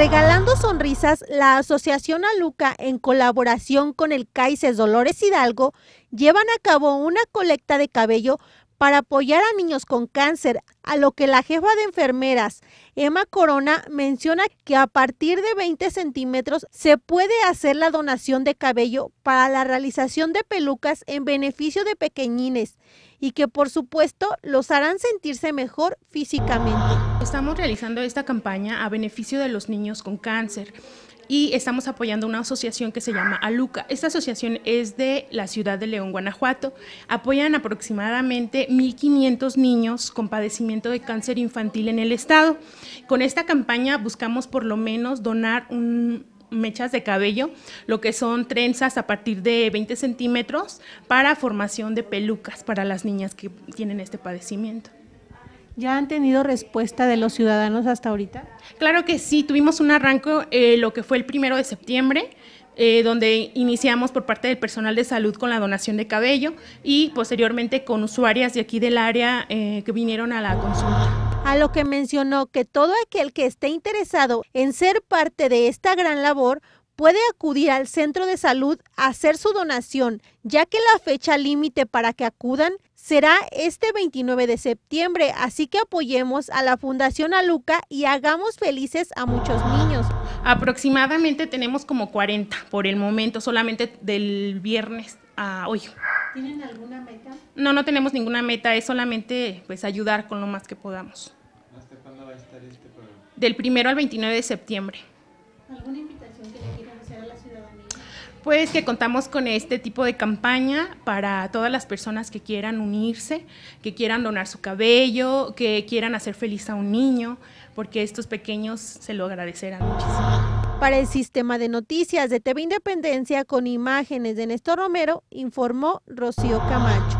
Regalando sonrisas, la Asociación Aluca, en colaboración con el CAICES Dolores Hidalgo, llevan a cabo una colecta de cabello para apoyar a niños con cáncer, a lo que la jefa de enfermeras, Emma Corona, menciona que a partir de 20 centímetros se puede hacer la donación de cabello para la realización de pelucas en beneficio de pequeñines y que por supuesto los harán sentirse mejor físicamente. Estamos realizando esta campaña a beneficio de los niños con cáncer y estamos apoyando una asociación que se llama ALUCA. Esta asociación es de la ciudad de León, Guanajuato. Apoyan aproximadamente 1.500 niños con padecimiento de cáncer infantil en el estado. Con esta campaña buscamos por lo menos donar mechas de cabello, lo que son trenzas a partir de 20 centímetros para formación de pelucas para las niñas que tienen este padecimiento. ¿Ya han tenido respuesta de los ciudadanos hasta ahorita? Claro que sí, tuvimos un arranco eh, lo que fue el primero de septiembre. Eh, donde iniciamos por parte del personal de salud con la donación de cabello y posteriormente con usuarias de aquí del área eh, que vinieron a la consulta. A lo que mencionó que todo aquel que esté interesado en ser parte de esta gran labor puede acudir al centro de salud a hacer su donación, ya que la fecha límite para que acudan será este 29 de septiembre, así que apoyemos a la Fundación Aluca y hagamos felices a muchos niños. Aproximadamente tenemos como 40 por el momento, solamente del viernes a hoy. ¿Tienen alguna meta? No, no tenemos ninguna meta, es solamente pues ayudar con lo más que podamos. ¿Hasta cuándo va a estar este programa? Del primero al 29 de septiembre. ¿Alguna pues que contamos con este tipo de campaña para todas las personas que quieran unirse, que quieran donar su cabello, que quieran hacer feliz a un niño, porque estos pequeños se lo agradecerán muchísimo. Para el sistema de noticias de TV Independencia con imágenes de Néstor Romero, informó Rocío Camacho.